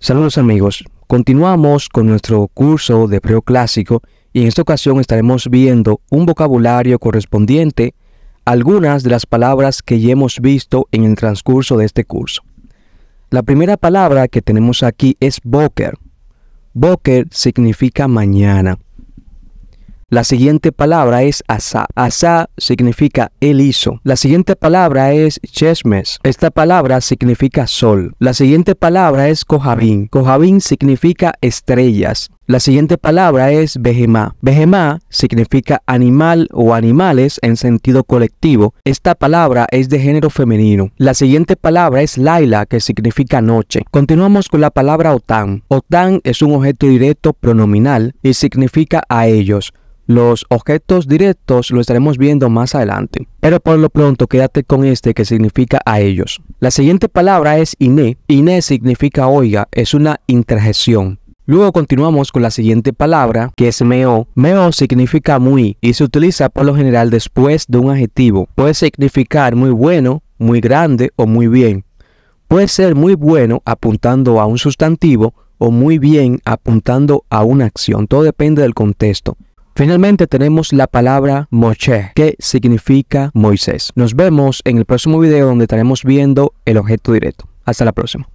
Saludos amigos, continuamos con nuestro curso de clásico y en esta ocasión estaremos viendo un vocabulario correspondiente a algunas de las palabras que ya hemos visto en el transcurso de este curso. La primera palabra que tenemos aquí es Boker. Boker significa mañana. La siguiente palabra es asa. Asa significa él hizo. La siguiente palabra es chesmes. Esta palabra significa sol. La siguiente palabra es Cojabin. cojabín significa estrellas. La siguiente palabra es Behemá. Behemá significa animal o animales en sentido colectivo. Esta palabra es de género femenino. La siguiente palabra es Laila, que significa noche. Continuamos con la palabra Otan. Otan es un objeto directo pronominal y significa a ellos. Los objetos directos lo estaremos viendo más adelante, pero por lo pronto quédate con este que significa a ellos. La siguiente palabra es iné. Iné significa oiga, es una interjección. Luego continuamos con la siguiente palabra, que es meo. Meo significa muy y se utiliza por lo general después de un adjetivo. Puede significar muy bueno, muy grande o muy bien. Puede ser muy bueno apuntando a un sustantivo o muy bien apuntando a una acción. Todo depende del contexto. Finalmente tenemos la palabra Moshe, que significa Moisés. Nos vemos en el próximo video donde estaremos viendo el objeto directo. Hasta la próxima.